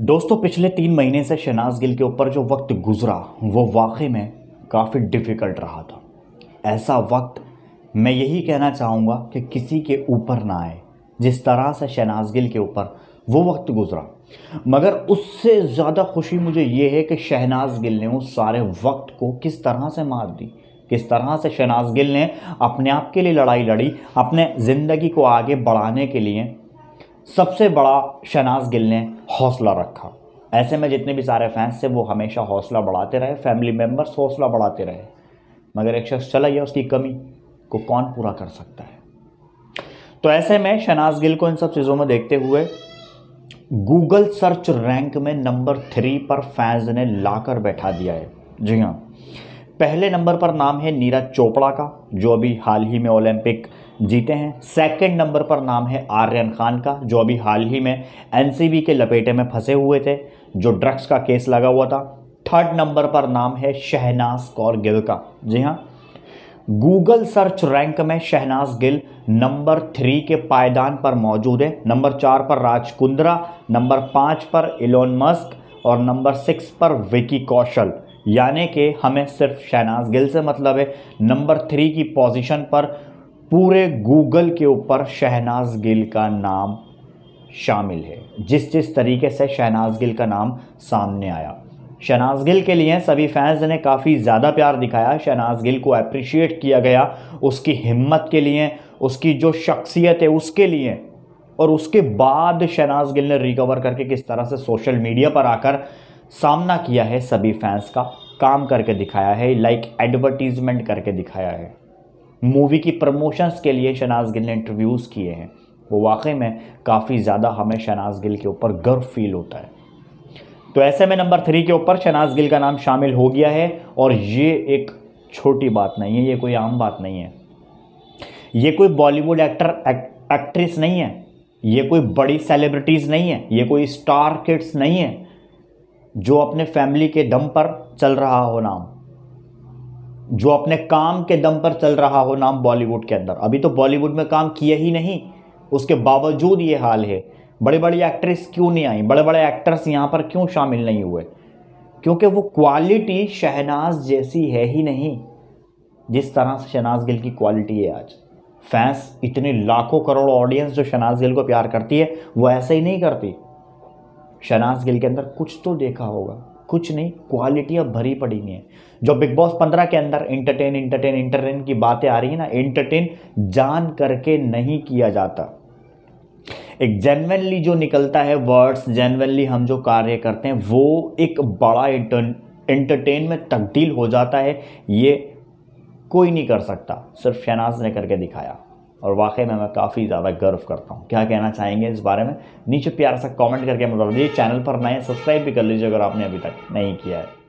दोस्तों पिछले तीन महीने से शहनाज गिल के ऊपर जो वक्त गुजरा वो वाकई में काफ़ी डिफ़िकल्ट रहा था ऐसा वक्त मैं यही कहना चाहूँगा कि किसी के ऊपर ना आए जिस तरह से शहनाज गिल के ऊपर वो वक्त गुजरा मगर उससे ज़्यादा खुशी मुझे ये है कि शहनाज गिल ने उस सारे वक्त को किस तरह से मार दी किस तरह से शहनाज गिल ने अपने आप के लिए लड़ाई लड़ी अपने ज़िंदगी को आगे बढ़ाने के लिए सबसे बड़ा शहनाज गिल ने हौसला रखा ऐसे में जितने भी सारे फैंस थे वो हमेशा हौसला बढ़ाते रहे फैमिली मेम्बर्स हौसला बढ़ाते रहे मगर एक शख्स चला गया उसकी कमी को कौन पूरा कर सकता है तो ऐसे में शहनाज गिल को इन सब चीज़ों में देखते हुए गूगल सर्च रैंक में नंबर थ्री पर फैंस ने लाकर बैठा दिया है जी हाँ पहले नंबर पर नाम है नीरज चोपड़ा का जो अभी हाल ही में ओलंपिक जीते हैं सेकंड नंबर पर नाम है आर्यन खान का जो अभी हाल ही में एनसीबी के लपेटे में फंसे हुए थे जो ड्रग्स का केस लगा हुआ था थर्ड नंबर पर नाम है शहनाज कौर गिल का जी हाँ गूगल सर्च रैंक में शहनाज गिल नंबर थ्री के पायदान पर मौजूद है नंबर चार पर राजकुंद्रा नंबर पाँच पर इलोन मस्क और नंबर सिक्स पर विकी कौशल यानी कि हमें सिर्फ शहनाज गिल से मतलब है नंबर थ्री की पोजीशन पर पूरे गूगल के ऊपर शहनाज गिल का नाम शामिल है जिस जिस तरीके से शहनाज गिल का नाम सामने आया शहनाज गिल के लिए सभी फैंस ने काफ़ी ज़्यादा प्यार दिखाया शहनाज गिल को अप्रिशिएट किया गया उसकी हिम्मत के लिए उसकी जो शख्सियत है उसके लिए और उसके बाद शहनाज गिल ने रिकवर करके किस तरह से सोशल मीडिया पर आकर सामना किया है सभी फैंस का काम करके दिखाया है लाइक एडवर्टीजमेंट करके दिखाया है मूवी की प्रमोशंस के लिए शनाज गिल ने इंटरव्यूज़ किए हैं वो वाकई में काफ़ी ज़्यादा हमें शनाज गिल के ऊपर गर्व फील होता है तो ऐसे में नंबर थ्री के ऊपर शनाज गिल का नाम शामिल हो गया है और ये एक छोटी बात नहीं है ये कोई आम बात नहीं है ये कोई बॉलीवुड एक्टर एक्ट्रेस नहीं है ये कोई बड़ी सेलिब्रिटीज़ नहीं है ये कोई स्टार किड्स नहीं है जो अपने फैमिली के दम पर चल रहा हो नाम जो अपने काम के दम पर चल रहा हो नाम बॉलीवुड के अंदर अभी तो बॉलीवुड में काम किए ही नहीं उसके बावजूद ये हाल है बड़े बड़ी एक्ट्रेस क्यों नहीं आई बड़े बड़े एक्टर्स यहाँ पर क्यों शामिल नहीं हुए क्योंकि वो क्वालिटी शहनाज जैसी है ही नहीं जिस तरह से शहनाज गिल की क्वालिटी है आज फैंस इतने लाखों करोड़ ऑडियंस जो शहनाज गिल को प्यार करती है वो ऐसे ही नहीं करती शनाज गिल के अंदर कुछ तो देखा होगा कुछ नहीं क्वालिटियाँ भरी पड़ी हुई हैं जो बिग बॉस पंद्रह के अंदर इंटरटेन इंटरटेन इंटरटेन की बातें आ रही है ना इंटरटेन जान करके नहीं किया जाता एक जेनवनली जो निकलता है वर्ड्स जेनवनली हम जो कार्य करते हैं वो एक बड़ा इंटरटेन में तब्दील हो जाता है ये कोई नहीं कर सकता सिर्फ शहनाज ने करके दिखाया और वाकई में मैं काफ़ी ज़्यादा गर्व करता हूँ क्या कहना चाहेंगे इस बारे में नीचे प्यार सा कमेंट करके बता दीजिए चैनल पर नए सब्सक्राइब भी कर लीजिए अगर आपने अभी तक नहीं किया है